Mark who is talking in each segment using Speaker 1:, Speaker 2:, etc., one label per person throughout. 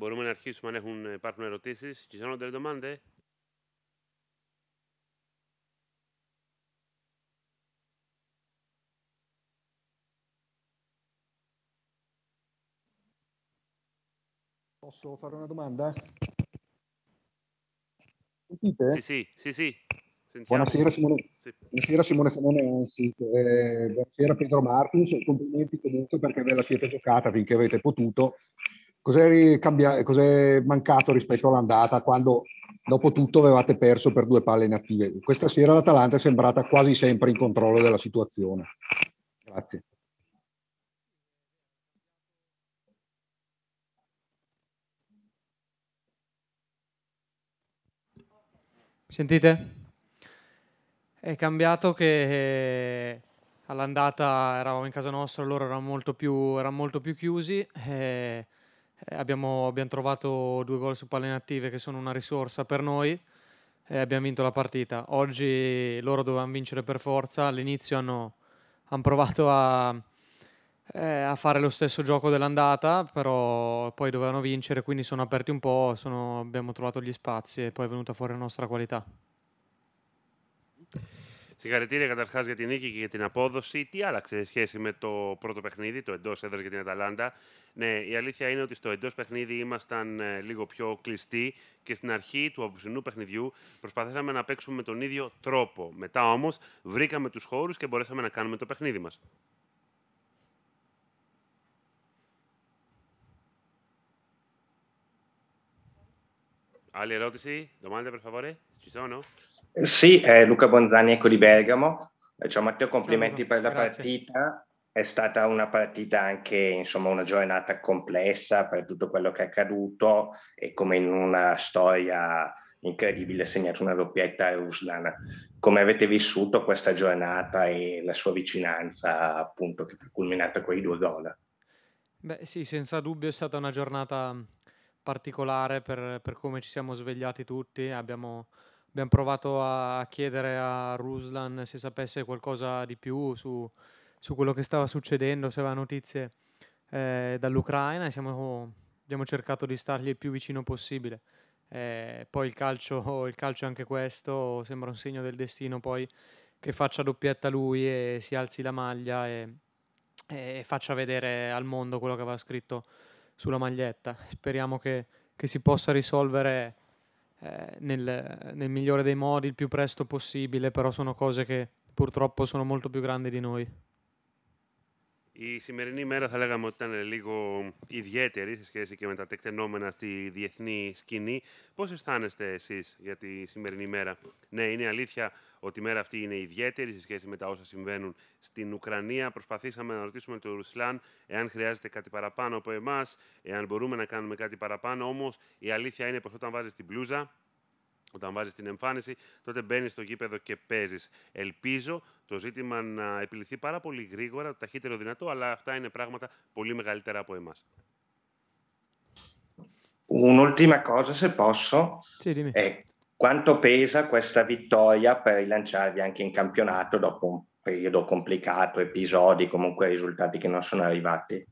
Speaker 1: Μπορούμε να αρχίσουμε αν έχουν, υπάρχουν ερωτήσεις. Ci sono delle domande? Posso fare una domanda? Sentite? Sì, sì, sì, sì. Buonasera Simone, sì.
Speaker 2: buonasera Simone Fononensi, eh, buonasera Pedro Martins, complimenti comunque perché ve la siete giocata finché avete potuto Cos'è, cambiato, cos'è mancato rispetto all'andata quando dopo tutto avevate perso per due palle inattive? Questa sera l'Atalanta è sembrata quasi sempre in controllo della situazione. Grazie.
Speaker 3: Sentite? È cambiato che eh, all'andata eravamo in casa nostra, loro erano molto più, erano molto più chiusi. E eh, eh, abbiamo, abbiamo, trovato due gol su palle inattive che sono una risorsa per noi e abbiamo vinto la partita. Oggi loro dovevano vincere per forza, all'inizio hanno, hanno provato a, eh, a, fare lo stesso gioco dell'andata, però poi dovevano vincere, quindi sono aperti un po', sono, abbiamo trovato gli spazi e poi è venuta fuori la nostra qualità.
Speaker 1: Συγχαρητήρια καταρχά για την νίκη και για την απόδοση. Τι άλλαξε σε σχέση με το πρώτο παιχνίδι, το εντό έδρα για την Αταλάντα. Ναι, η αλήθεια είναι ότι στο εντό παιχνίδι ήμασταν ε, λίγο πιο κλειστοί και στην αρχή του αποψινού παιχνιδιού προσπαθήσαμε να παίξουμε με τον ίδιο τρόπο. Μετά όμω βρήκαμε του χώρου και μπορέσαμε να κάνουμε το παιχνίδι μα. Άλλη ερώτηση, per favore,
Speaker 2: Sì, eh, Luca Bonzani, ecco di Bergamo. Eh, ciao Matteo, complimenti Ciao, per la grazie. partita. È stata una partita anche, insomma, una giornata complessa per tutto quello che è accaduto e come in una storia incredibile ha segnato una doppietta a Ruslan. Come avete vissuto questa giornata e la sua vicinanza, appunto, che ha culminato con i due gol?
Speaker 3: Beh, sì, senza dubbio è stata una giornata particolare per, per come ci siamo svegliati tutti. Abbiamo abbiamo provato a chiedere a Ruslan se sapesse qualcosa di più su, su quello che stava succedendo, se aveva notizie eh, dall'Ucraina e siamo, abbiamo cercato di stargli il più vicino possibile. Eh, poi il calcio, il calcio è anche questo, sembra un segno del destino poi che faccia doppietta lui e si alzi la maglia e, e faccia vedere al mondo quello che aveva scritto sulla maglietta. Speriamo che, che si possa risolvere eh, nel, nel migliore dei modi, il più presto possibile, però sono cose che purtroppo sono molto più grandi di noi.
Speaker 1: Η σημερινή μέρα θα λέγαμε ότι ήταν λίγο ιδιαίτερη σε σχέση και με τα τεκτενόμενα στη διεθνή σκηνή. Πώς αισθάνεστε εσείς για τη σημερινή μέρα. Ναι, είναι αλήθεια ότι η μέρα αυτή είναι ιδιαίτερη σε σχέση με τα όσα συμβαίνουν στην Ουκρανία. Προσπαθήσαμε να ρωτήσουμε τον Ρουσλάν εάν χρειάζεται κάτι παραπάνω από εμά, εάν μπορούμε να κάνουμε κάτι παραπάνω. Όμω η αλήθεια είναι πω όταν βάζει την πλούζα όταν βάζει την εμφάνιση, τότε μπαίνει στο γήπεδο και παίζει. Ελπίζω το ζήτημα να επιληθεί πάρα πολύ γρήγορα, το ταχύτερο δυνατό, αλλά αυτά είναι πράγματα πολύ μεγαλύτερα από εμά.
Speaker 2: Un'ultima cosa, se posso. Sì, dimmi. È quanto pesa questa vittoria per rilanciarvi anche in campionato dopo un periodo complicato, episodi, comunque risultati che non sono arrivati?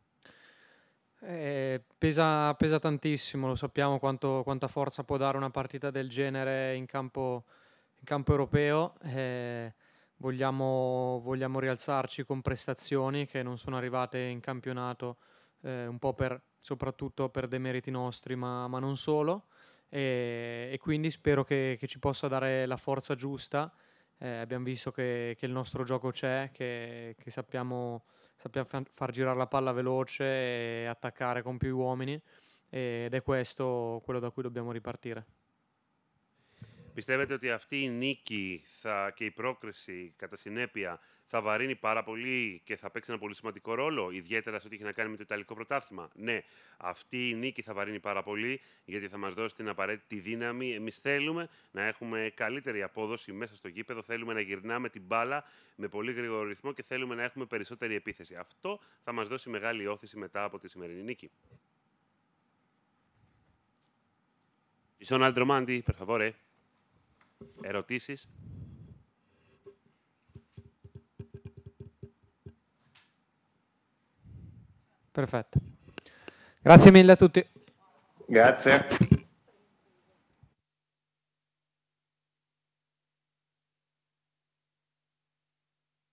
Speaker 3: Eh, pesa, pesa, tantissimo, lo sappiamo quanto, quanta forza può dare una partita del genere in campo, in campo europeo. Eh, vogliamo, vogliamo, rialzarci con prestazioni che non sono arrivate in campionato, eh, un po' per, soprattutto per demeriti nostri, ma, ma non solo. E, e quindi spero che, che, ci possa dare la forza giusta eh, abbiamo visto che, che, il nostro gioco c'è, che, che sappiamo, sappiamo, far girare la palla veloce e attaccare con più uomini ed è questo quello da cui dobbiamo ripartire.
Speaker 1: Πιστεύετε ότι αυτή η νίκη θα, και η πρόκριση κατά συνέπεια θα βαρύνει πάρα πολύ και θα παίξει ένα πολύ σημαντικό ρόλο, ιδιαίτερα σε ό,τι έχει να κάνει με το Ιταλικό πρωτάθλημα. Ναι, αυτή η νίκη θα βαρύνει πάρα πολύ, γιατί θα μα δώσει την απαραίτητη δύναμη. Εμεί θέλουμε να έχουμε καλύτερη απόδοση μέσα στο γήπεδο, θέλουμε να γυρνάμε την μπάλα με πολύ γρήγορο ρυθμό και θέλουμε να έχουμε περισσότερη επίθεση. Αυτό θα μα δώσει μεγάλη όθηση μετά από τη σημερινή νίκη. Ci sono Ερωτήσεις.
Speaker 3: Perfetto. Grazie mille a tutti.
Speaker 2: Grazie.